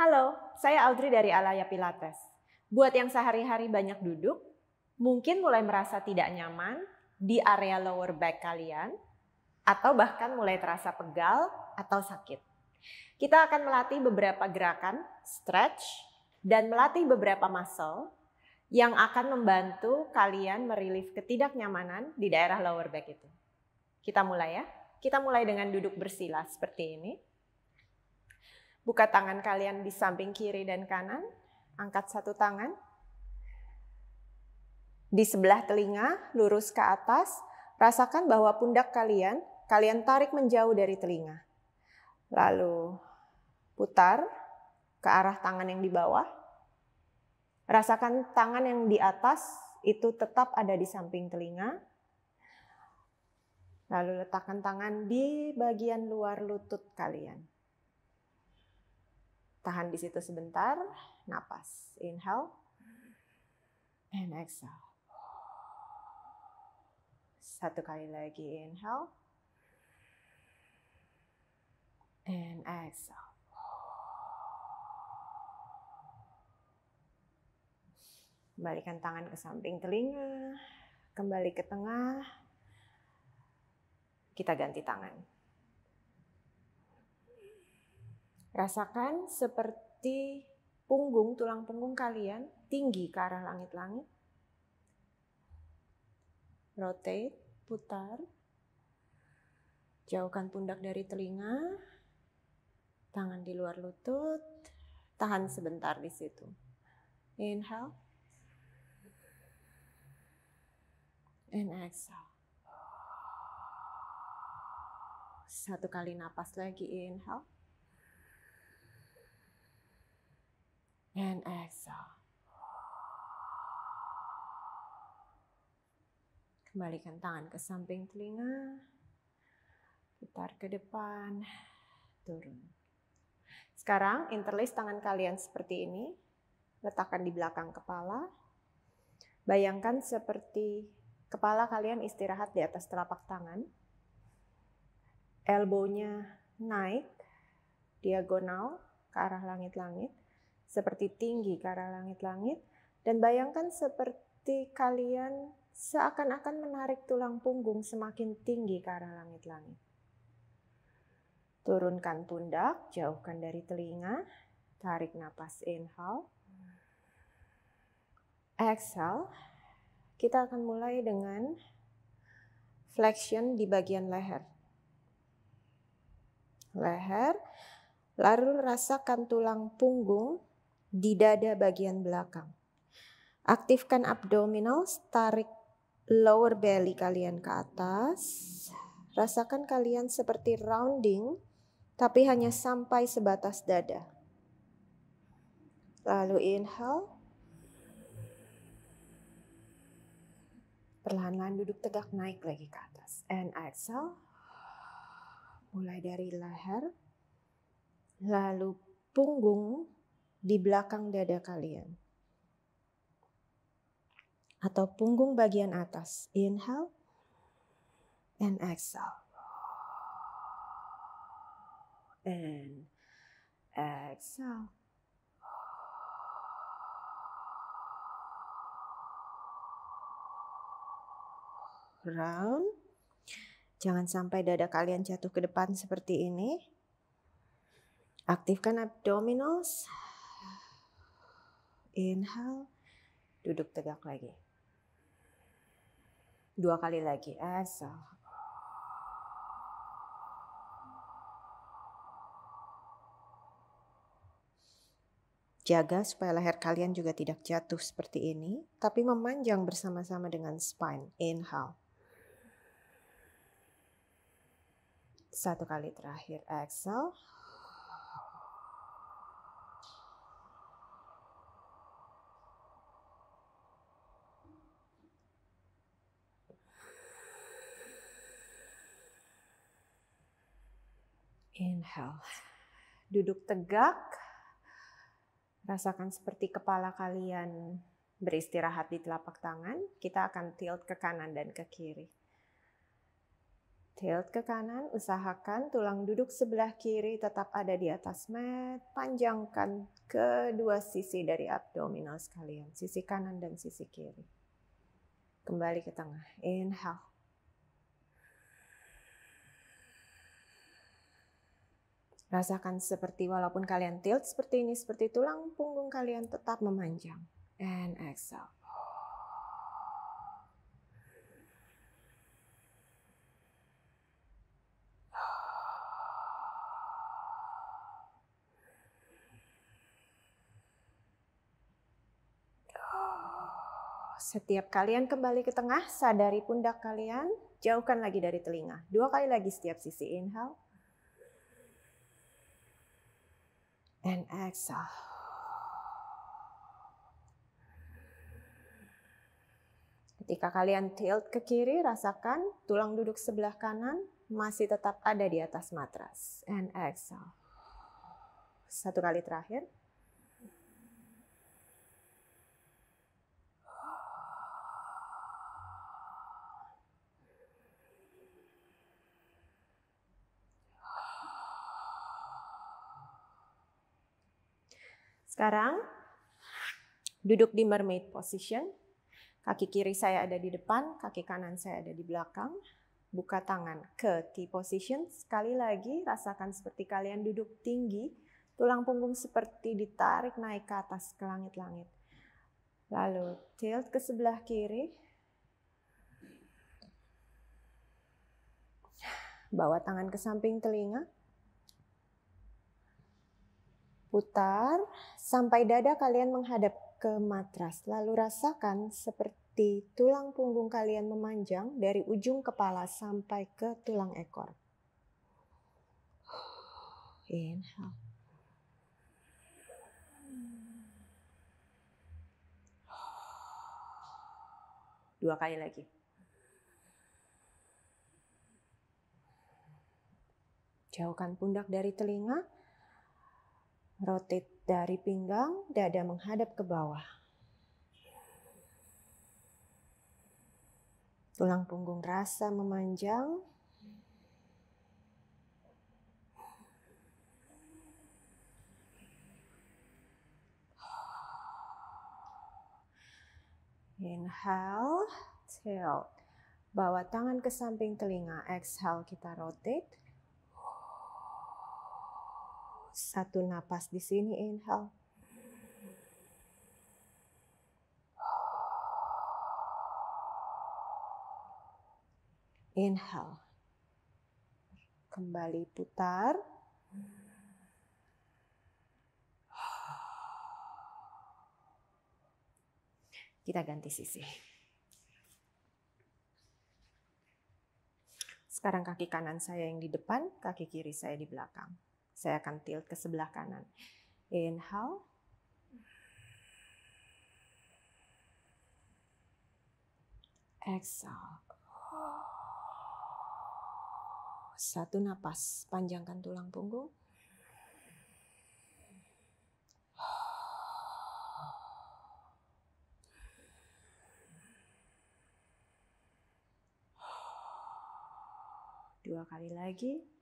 Halo, saya Audrey dari Alaya Pilates. Buat yang sehari-hari banyak duduk, mungkin mulai merasa tidak nyaman di area lower back kalian, atau bahkan mulai terasa pegal atau sakit. Kita akan melatih beberapa gerakan, stretch, dan melatih beberapa muscle yang akan membantu kalian merilis ketidaknyamanan di daerah lower back itu. Kita mulai ya. Kita mulai dengan duduk bersila seperti ini. Buka tangan kalian di samping kiri dan kanan. Angkat satu tangan. Di sebelah telinga, lurus ke atas. Rasakan bahwa pundak kalian, kalian tarik menjauh dari telinga. Lalu putar ke arah tangan yang di bawah. Rasakan tangan yang di atas itu tetap ada di samping telinga. Lalu letakkan tangan di bagian luar lutut kalian. Tahan di situ sebentar, napas. Inhale and exhale. Satu kali lagi inhale and exhale. Kembalikan tangan ke samping telinga, kembali ke tengah. Kita ganti tangan. Rasakan seperti punggung, tulang punggung kalian tinggi ke arah langit-langit. Rotate, putar. Jauhkan pundak dari telinga. Tangan di luar lutut. Tahan sebentar di situ. Inhale. And exhale. Satu kali napas lagi, inhale. and exhale. Kembalikan tangan ke samping telinga. Putar ke depan. Turun. Sekarang interlace tangan kalian seperti ini. Letakkan di belakang kepala. Bayangkan seperti kepala kalian istirahat di atas telapak tangan. Elbownya naik diagonal ke arah langit-langit seperti tinggi ke arah langit-langit, dan bayangkan seperti kalian seakan-akan menarik tulang punggung semakin tinggi ke arah langit-langit. Turunkan pundak, jauhkan dari telinga, tarik napas inhale. Exhale, kita akan mulai dengan flexion di bagian leher. Leher, lalu rasakan tulang punggung di dada bagian belakang. Aktifkan abdominal, tarik lower belly kalian ke atas. Rasakan kalian seperti rounding, tapi hanya sampai sebatas dada. Lalu inhale. Perlahan-lahan duduk tegak, naik lagi ke atas. And exhale. Mulai dari leher, lalu punggung, di belakang dada kalian. Atau punggung bagian atas. Inhale and exhale. And exhale. Round. Jangan sampai dada kalian jatuh ke depan seperti ini. Aktifkan abdominals. Inhale, duduk tegak lagi. Dua kali lagi, exhale. Jaga supaya leher kalian juga tidak jatuh seperti ini, tapi memanjang bersama-sama dengan spine. Inhale. Satu kali terakhir, exhale. Inhale. Duduk tegak. Rasakan seperti kepala kalian beristirahat di telapak tangan. Kita akan tilt ke kanan dan ke kiri. Tilt ke kanan, usahakan tulang duduk sebelah kiri tetap ada di atas mat. Panjangkan kedua sisi dari abdominal sekalian, sisi kanan dan sisi kiri. Kembali ke tengah. Inhale. Rasakan seperti walaupun kalian tilt seperti ini, seperti tulang punggung kalian tetap memanjang. And exhale. Setiap kalian kembali ke tengah, sadari pundak kalian, jauhkan lagi dari telinga. Dua kali lagi setiap sisi, inhale. and exhale. Ketika kalian tilt ke kiri, rasakan tulang duduk sebelah kanan masih tetap ada di atas matras. And exhale. Satu kali terakhir. Sekarang duduk di mermaid position. Kaki kiri saya ada di depan, kaki kanan saya ada di belakang. Buka tangan ke T position. Sekali lagi rasakan seperti kalian duduk tinggi, tulang punggung seperti ditarik naik ke atas ke langit-langit. Lalu tilt ke sebelah kiri. Bawa tangan ke samping telinga. Putar sampai dada kalian menghadap ke matras. Lalu rasakan seperti tulang punggung kalian memanjang dari ujung kepala sampai ke tulang ekor. Inhale. Dua kali lagi. Jauhkan pundak dari telinga Rotate dari pinggang, dada menghadap ke bawah. Tulang punggung rasa memanjang. Inhale, tilt. Bawa tangan ke samping telinga. Exhale, kita rotate. Satu napas di sini, inhale. Inhale. Kembali putar. Kita ganti sisi. Sekarang kaki kanan saya yang di depan, kaki kiri saya di belakang. Saya akan tilt ke sebelah kanan. Inhale. Exhale. Satu napas, panjangkan tulang punggung. Dua kali lagi.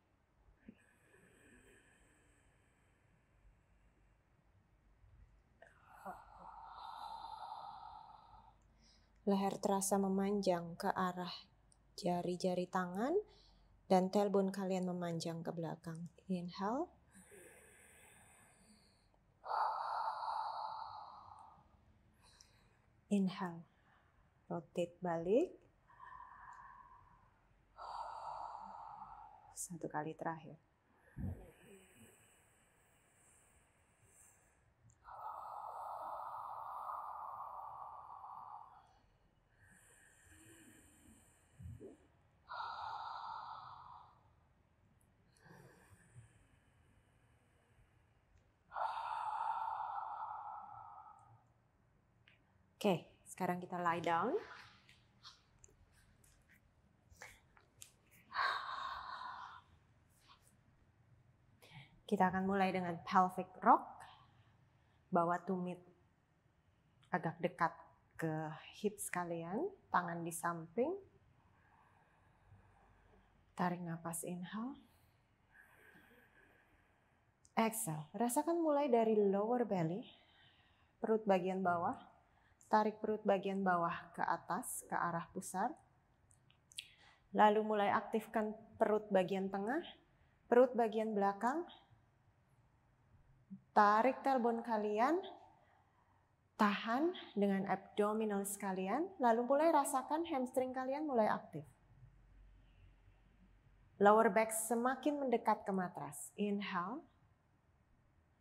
Leher terasa memanjang ke arah jari-jari tangan dan tailbone kalian memanjang ke belakang. Inhale. Inhale. Rotate balik. Satu kali terakhir. Sekarang kita lie down. Kita akan mulai dengan pelvic rock. Bawa tumit agak dekat ke hips kalian, tangan di samping. Tarik nafas inhale. Exhale. Rasakan mulai dari lower belly, perut bagian bawah, Tarik perut bagian bawah ke atas, ke arah pusar. Lalu mulai aktifkan perut bagian tengah, perut bagian belakang. Tarik telbon kalian, tahan dengan abdominal sekalian, lalu mulai rasakan hamstring kalian mulai aktif. Lower back semakin mendekat ke matras. Inhale,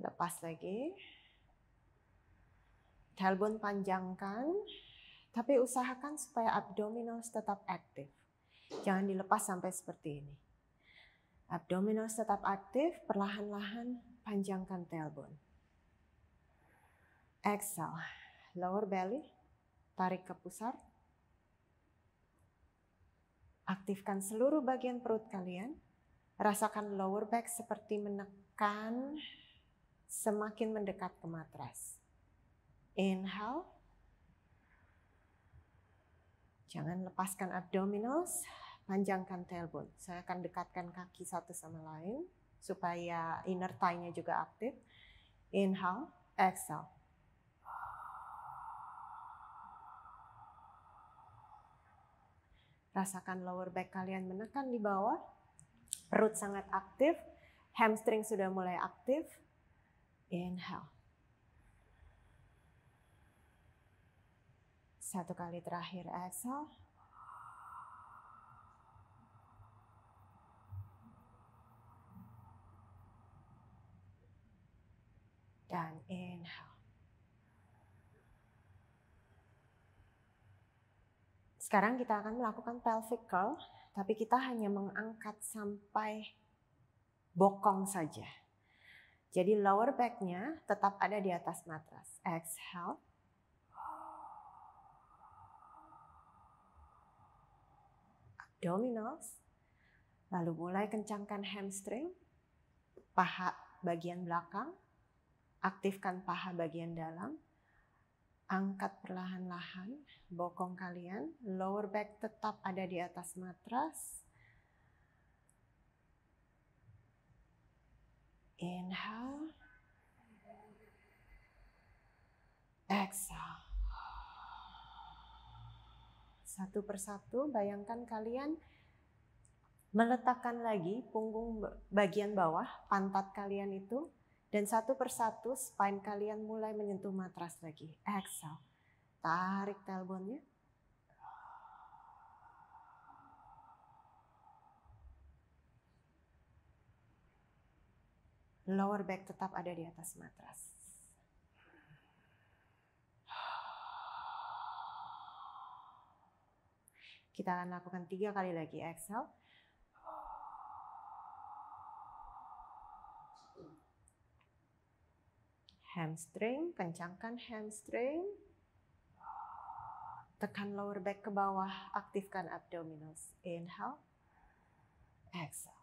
lepas lagi. Talbon panjangkan, tapi usahakan supaya abdominals tetap aktif. Jangan dilepas sampai seperti ini. Abdominals tetap aktif, perlahan-lahan panjangkan tailbone. Exhale, lower belly, tarik ke pusar. Aktifkan seluruh bagian perut kalian. Rasakan lower back seperti menekan semakin mendekat ke matras. Inhale. Jangan lepaskan abdominals, panjangkan tailbone. Saya akan dekatkan kaki satu sama lain supaya inner thigh-nya juga aktif. Inhale, exhale. Rasakan lower back kalian menekan di bawah. Perut sangat aktif, hamstring sudah mulai aktif. Inhale. Satu kali terakhir exhale. Dan inhale. Sekarang kita akan melakukan pelvic curl, tapi kita hanya mengangkat sampai bokong saja. Jadi lower back-nya tetap ada di atas matras. Exhale. abdominals. Lalu mulai kencangkan hamstring, paha bagian belakang, aktifkan paha bagian dalam, angkat perlahan-lahan bokong kalian, lower back tetap ada di atas matras. Inhale. Exhale satu persatu bayangkan kalian meletakkan lagi punggung bagian bawah, pantat kalian itu, dan satu persatu spine kalian mulai menyentuh matras lagi. Exhale, tarik telponnya. Lower back tetap ada di atas matras. Kita akan lakukan tiga kali lagi. Exhale. Hamstring, kencangkan hamstring. Tekan lower back ke bawah, aktifkan abdominals. Inhale. Exhale.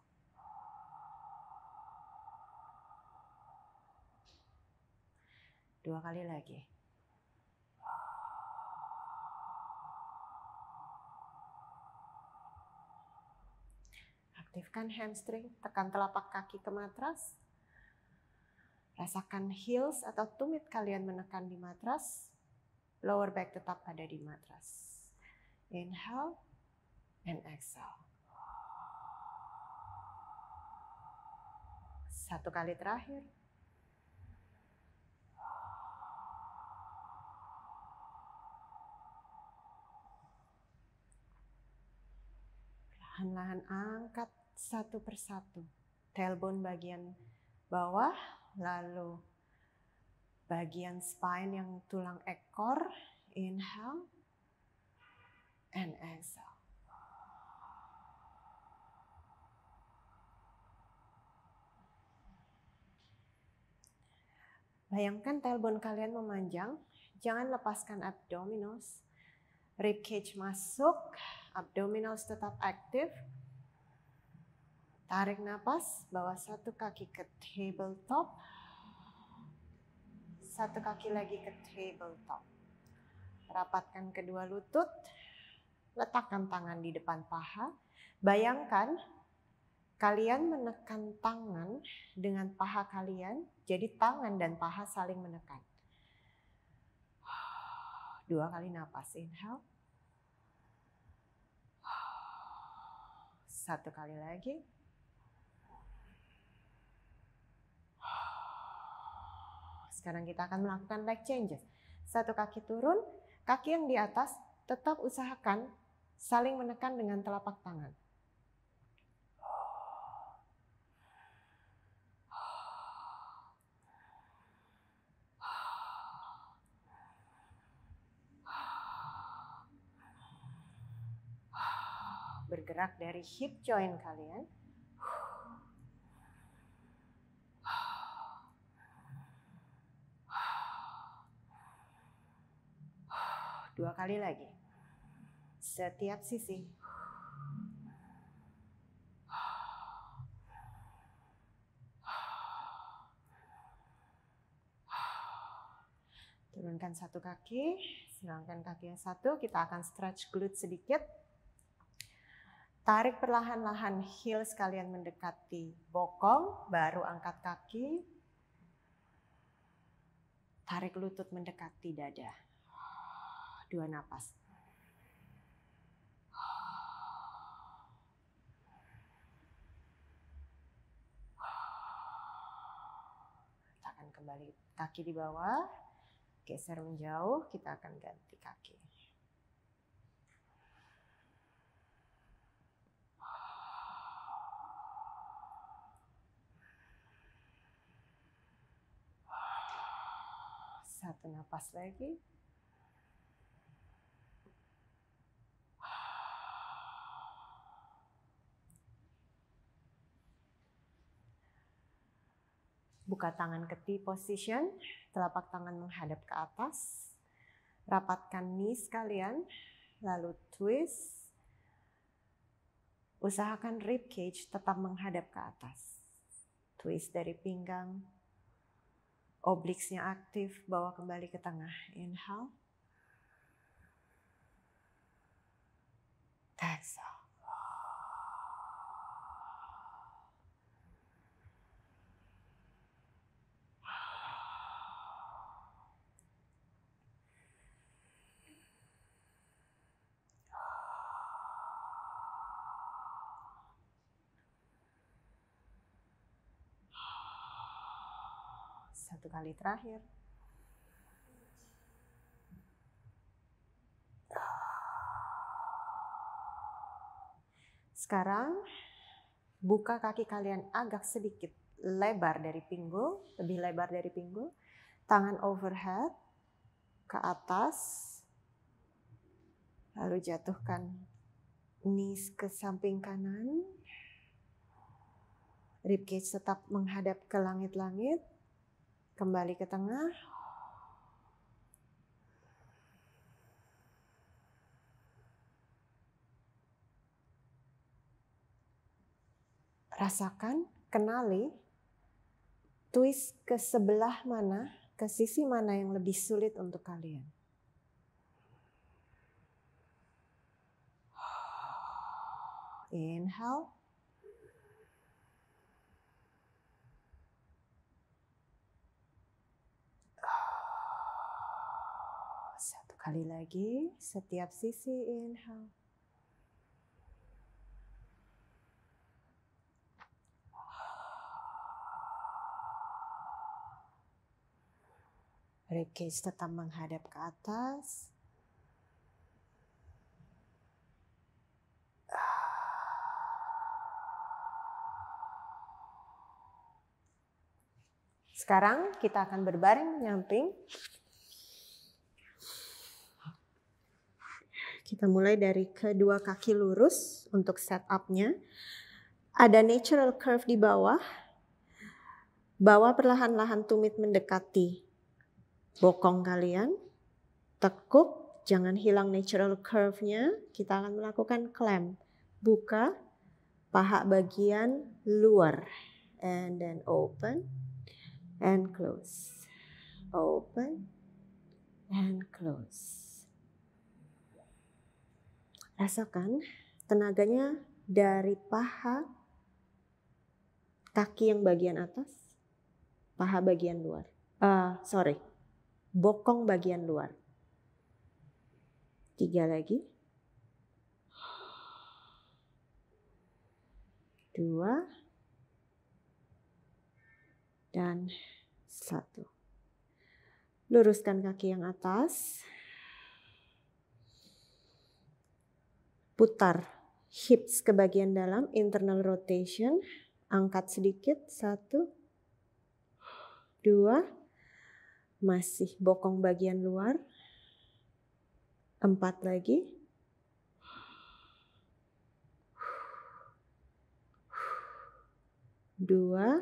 Dua kali lagi. Aktifkan hamstring, tekan telapak kaki ke matras. Rasakan heels atau tumit kalian menekan di matras. Lower back tetap ada di matras. Inhale and exhale. Satu kali terakhir. Perlahan-lahan angkat satu persatu. Tailbone bagian bawah, lalu bagian spine yang tulang ekor. Inhale and exhale. Bayangkan tailbone kalian memanjang, jangan lepaskan abdominals. Rib cage masuk, abdominals tetap aktif, Tarik nafas, bawa satu kaki ke tabletop. Satu kaki lagi ke tabletop. Rapatkan kedua lutut. Letakkan tangan di depan paha. Bayangkan kalian menekan tangan dengan paha kalian. Jadi tangan dan paha saling menekan. Dua kali nafas, inhale. satu kali lagi. Sekarang kita akan melakukan leg changes. Satu kaki turun, kaki yang di atas tetap usahakan saling menekan dengan telapak tangan. bergerak dari hip joint kalian Dua kali lagi. Setiap sisi. Turunkan satu kaki, silangkan kaki yang satu. Kita akan stretch glute sedikit. Tarik perlahan-lahan heels kalian mendekati bokong, baru angkat kaki. Tarik lutut mendekati dada dua napas. Kita akan kembali kaki di bawah, geser menjauh, kita akan ganti kaki. satu napas lagi. buka tangan ke T position, telapak tangan menghadap ke atas. Rapatkan knees kalian, lalu twist. Usahakan rib cage tetap menghadap ke atas. Twist dari pinggang. obliknya aktif, bawa kembali ke tengah. Inhale. satu kali terakhir. Sekarang buka kaki kalian agak sedikit lebar dari pinggul, lebih lebar dari pinggul. Tangan overhead ke atas. Lalu jatuhkan knees ke samping kanan. Ribcage tetap menghadap ke langit-langit. Kembali ke tengah. Rasakan, kenali, twist ke sebelah mana, ke sisi mana yang lebih sulit untuk kalian. Inhale. Sekali lagi, setiap sisi inhale. Ribcage tetap menghadap ke atas. Sekarang kita akan berbaring menyamping Kita mulai dari kedua kaki lurus untuk setupnya. Ada natural curve di bawah. Bawah perlahan-lahan tumit mendekati bokong kalian. Tekuk, jangan hilang natural curve-nya. Kita akan melakukan clamp. Buka paha bagian luar. And then open and close. Open and close. Rasakan tenaganya dari paha kaki yang bagian atas, paha bagian luar. Uh, sorry, bokong bagian luar. Tiga lagi. Dua. Dan satu. Luruskan kaki yang atas. putar hips ke bagian dalam, internal rotation, angkat sedikit, satu, dua, masih bokong bagian luar, empat lagi, dua,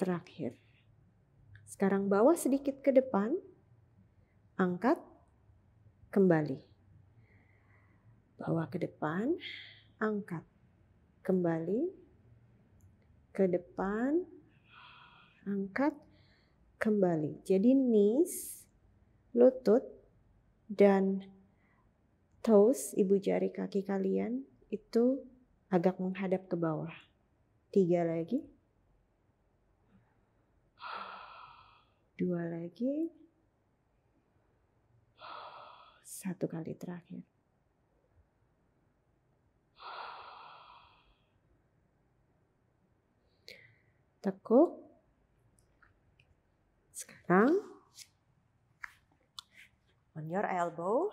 terakhir. Sekarang bawah sedikit ke depan, angkat, kembali bawa ke depan, angkat kembali ke depan, angkat kembali. Jadi knees, lutut, dan toes, ibu jari kaki kalian itu agak menghadap ke bawah. Tiga lagi. Dua lagi. Satu kali terakhir. tekuk sekarang on your elbow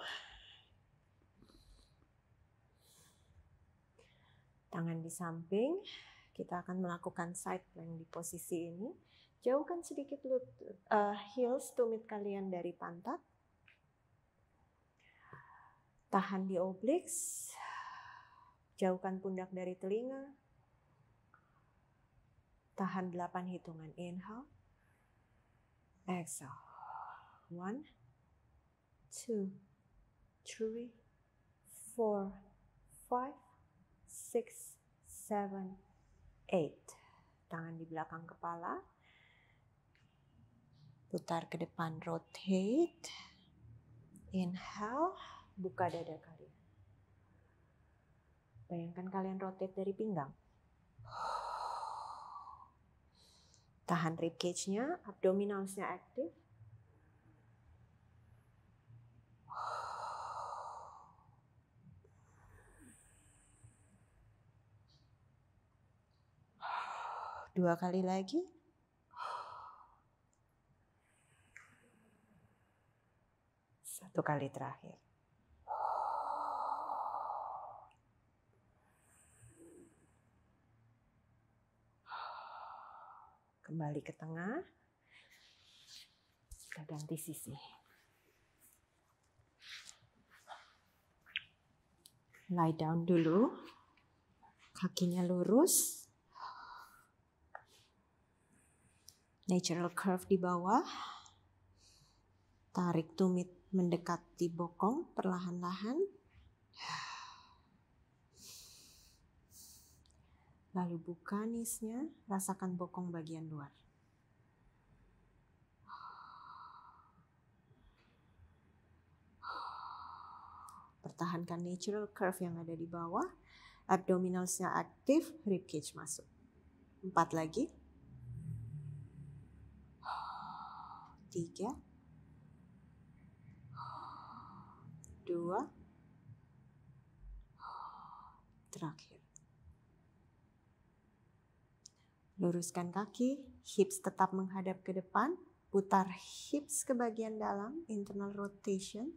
tangan di samping kita akan melakukan side plank di posisi ini jauhkan sedikit lutut uh, eh, heels tumit kalian dari pantat tahan di obliques jauhkan pundak dari telinga Tahan 8 hitungan. Inhale. Exhale. 1, 2, 3, 4, 5, 6, 7, 8. Tangan di belakang kepala. Putar ke depan, rotate. Inhale, buka dada kalian. Bayangkan kalian rotate dari pinggang. Tahan rib cage-nya, abdominalsnya aktif. Dua kali lagi. Satu kali terakhir. kembali ke tengah. Kita ganti sisi. Lie down dulu. Kakinya lurus. Natural curve di bawah. Tarik tumit mendekati bokong perlahan-lahan. Lalu buka nisnya, rasakan bokong bagian luar. Pertahankan natural curve yang ada di bawah. Abdominalsnya aktif, rib cage masuk. Empat lagi. Tiga. Dua. Terakhir. Luruskan kaki, hips tetap menghadap ke depan, putar hips ke bagian dalam, internal rotation,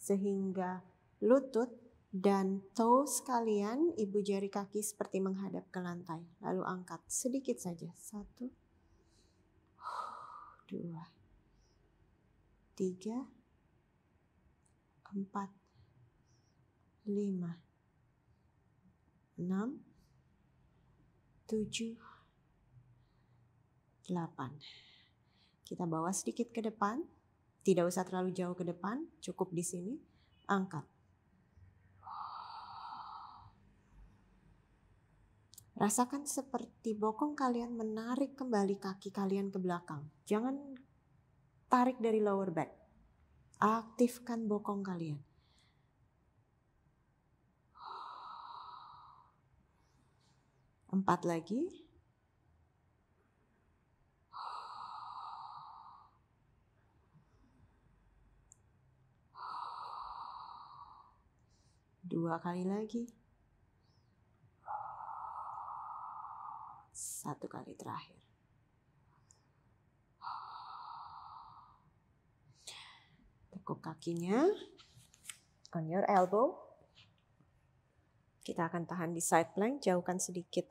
sehingga lutut dan toes kalian, ibu jari kaki seperti menghadap ke lantai. Lalu angkat sedikit saja. Satu, dua, tiga, empat, lima, enam, tujuh, 8. Kita bawa sedikit ke depan, tidak usah terlalu jauh ke depan, cukup di sini. Angkat. Rasakan seperti bokong kalian menarik kembali kaki kalian ke belakang. Jangan tarik dari lower back. Aktifkan bokong kalian. Empat lagi. dua kali lagi, satu kali terakhir. Tekuk kakinya on your elbow. Kita akan tahan di side plank, jauhkan sedikit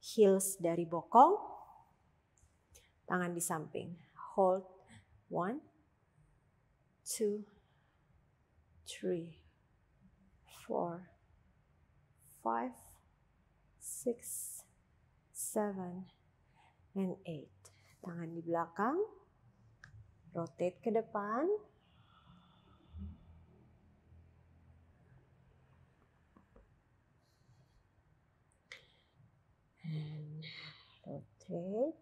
heels dari bokong. Tangan di samping. Hold. One, two, three four, five, six, seven, and eight. Tangan di belakang, rotate ke depan. And rotate,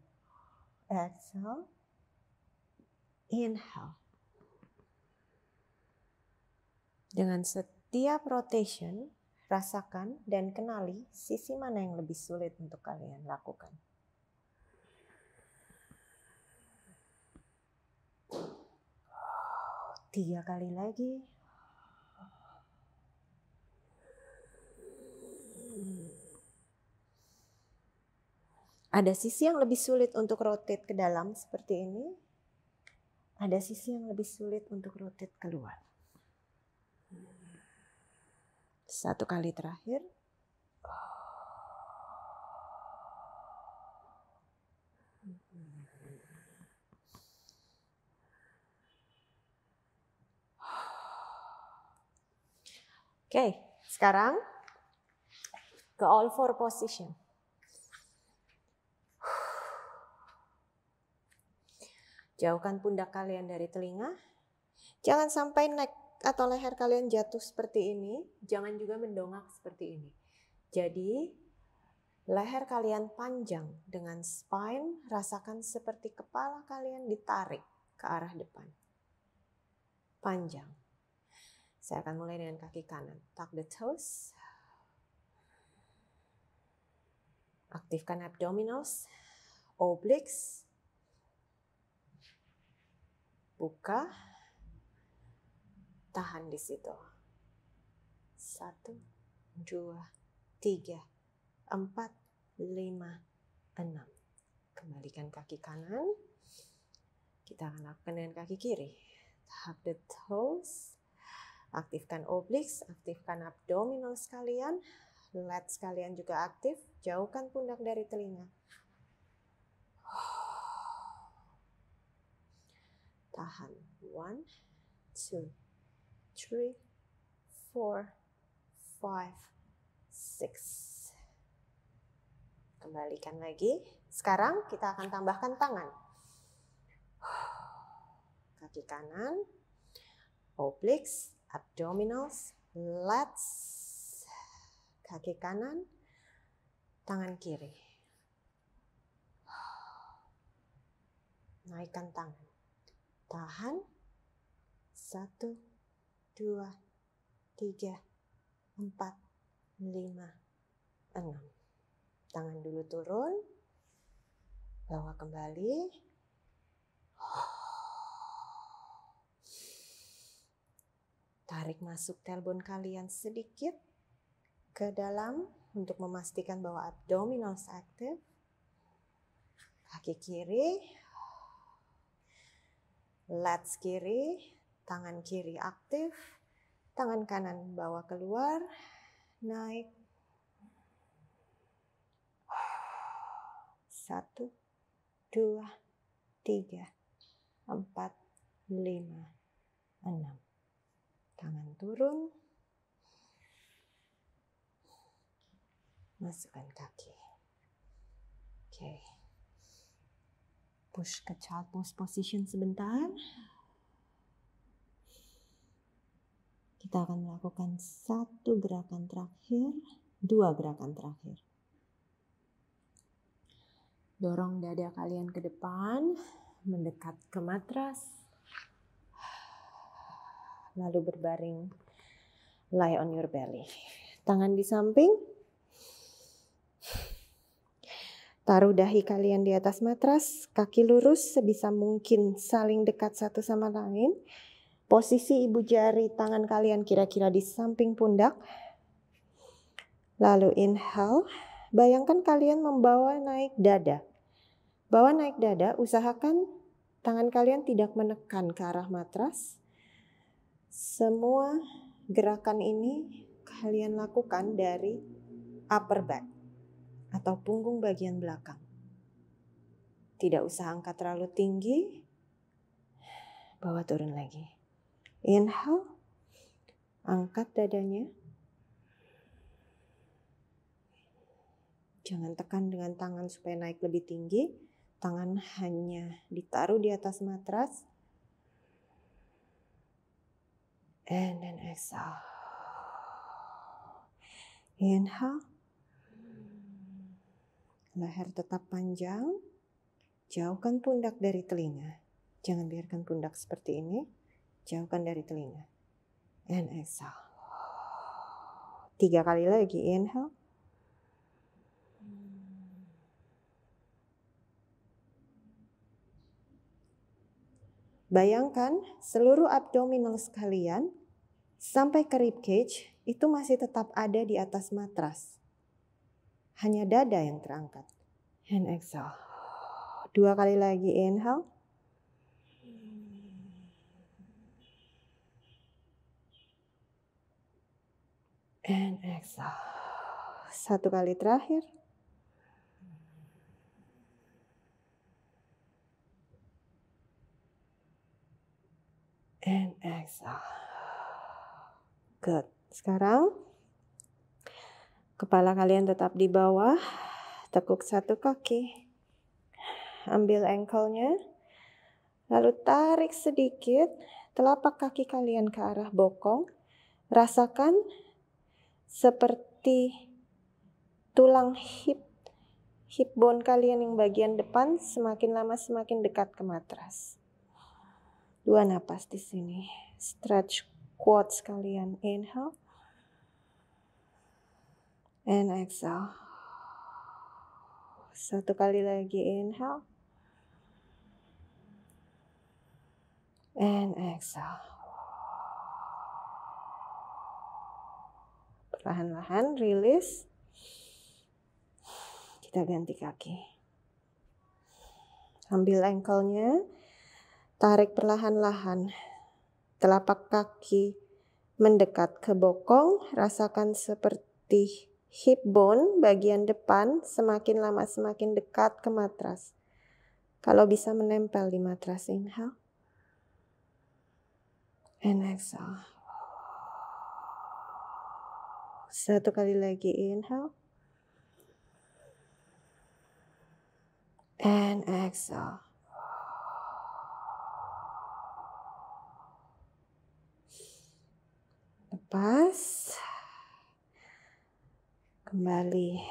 exhale, inhale. Dengan set dia rotation, rasakan dan kenali sisi mana yang lebih sulit untuk kalian lakukan. Tiga kali lagi. Ada sisi yang lebih sulit untuk rotate ke dalam seperti ini. Ada sisi yang lebih sulit untuk rotate keluar. Satu kali terakhir. Oke, okay, sekarang ke all four position. Jauhkan pundak kalian dari telinga. Jangan sampai neck atau leher kalian jatuh seperti ini, jangan juga mendongak seperti ini. Jadi, leher kalian panjang dengan spine, rasakan seperti kepala kalian ditarik ke arah depan. Panjang. Saya akan mulai dengan kaki kanan. Tuck the toes. Aktifkan abdominals, obliques. Buka. Tahan di situ. Satu, dua, tiga, empat, lima, enam. Kembalikan kaki kanan. Kita akan lakukan dengan kaki kiri. Tap the toes. Aktifkan obliques, aktifkan abdominal sekalian. Let sekalian juga aktif. Jauhkan pundak dari telinga. Tahan. One, two, three, four, five, six. Kembalikan lagi. Sekarang kita akan tambahkan tangan. Kaki kanan, obliques, abdominals, lats, kaki kanan, tangan kiri. Naikkan tangan. Tahan. Satu, dua, tiga, empat, lima, enam. Tangan dulu turun, bawa kembali. Tarik masuk telbon kalian sedikit ke dalam untuk memastikan bahwa abdominals aktif. Kaki kiri, let's kiri, tangan kiri aktif, tangan kanan bawa keluar, naik. Satu, dua, tiga, empat, lima, enam. Tangan turun. Masukkan kaki. Oke. Okay. Push ke child pose position sebentar. Kita akan melakukan satu gerakan terakhir, dua gerakan terakhir. Dorong dada kalian ke depan, mendekat ke matras, lalu berbaring lie on your belly. Tangan di samping, taruh dahi kalian di atas matras, kaki lurus sebisa mungkin saling dekat satu sama lain. Posisi ibu jari tangan kalian kira-kira di samping pundak. Lalu inhale, bayangkan kalian membawa naik dada. Bawa naik dada, usahakan tangan kalian tidak menekan ke arah matras. Semua gerakan ini kalian lakukan dari upper back atau punggung bagian belakang. Tidak usah angkat terlalu tinggi, bawa turun lagi. Inhale, angkat dadanya. Jangan tekan dengan tangan supaya naik lebih tinggi. Tangan hanya ditaruh di atas matras. And then exhale. Inhale. Leher tetap panjang. Jauhkan pundak dari telinga. Jangan biarkan pundak seperti ini jauhkan dari telinga. And exhale. Tiga kali lagi, inhale. Bayangkan seluruh abdominal sekalian sampai ke rib cage itu masih tetap ada di atas matras. Hanya dada yang terangkat. And exhale. Dua kali lagi inhale. and exhale. Satu kali terakhir. And exhale. Good. Sekarang kepala kalian tetap di bawah. Tekuk satu kaki. Ambil ankle-nya, Lalu tarik sedikit telapak kaki kalian ke arah bokong. Rasakan seperti tulang hip hip bone kalian yang bagian depan semakin lama semakin dekat ke matras. Dua napas di sini. Stretch quads kalian. Inhale. And exhale. Satu kali lagi inhale. And exhale. perlahan lahan rilis. Kita ganti kaki. Ambil engkelnya, tarik perlahan-lahan. Telapak kaki mendekat ke bokong, rasakan seperti hip bone bagian depan semakin lama semakin dekat ke matras. Kalau bisa menempel di matras, inhale. And exhale. Satu kali lagi inhale. And exhale. Lepas. Kembali.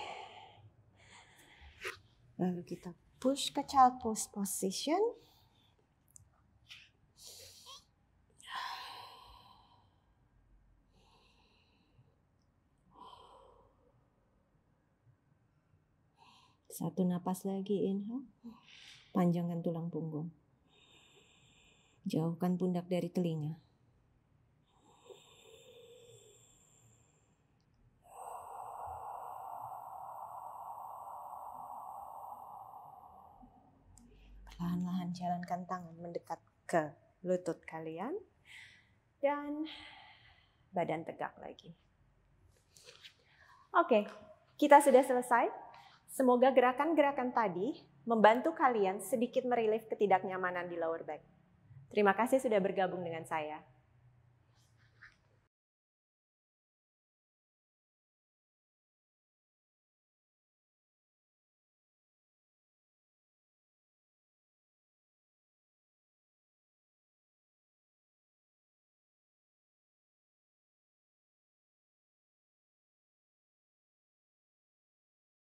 Lalu kita push ke child pose position. Satu napas lagi inhale. Panjangkan tulang punggung. Jauhkan pundak dari telinga. Perlahan-lahan jalankan tangan mendekat ke lutut kalian. Dan badan tegak lagi. Oke, okay, kita sudah selesai. Semoga gerakan-gerakan tadi membantu kalian sedikit merilis ketidaknyamanan di lower back. Terima kasih sudah bergabung dengan saya.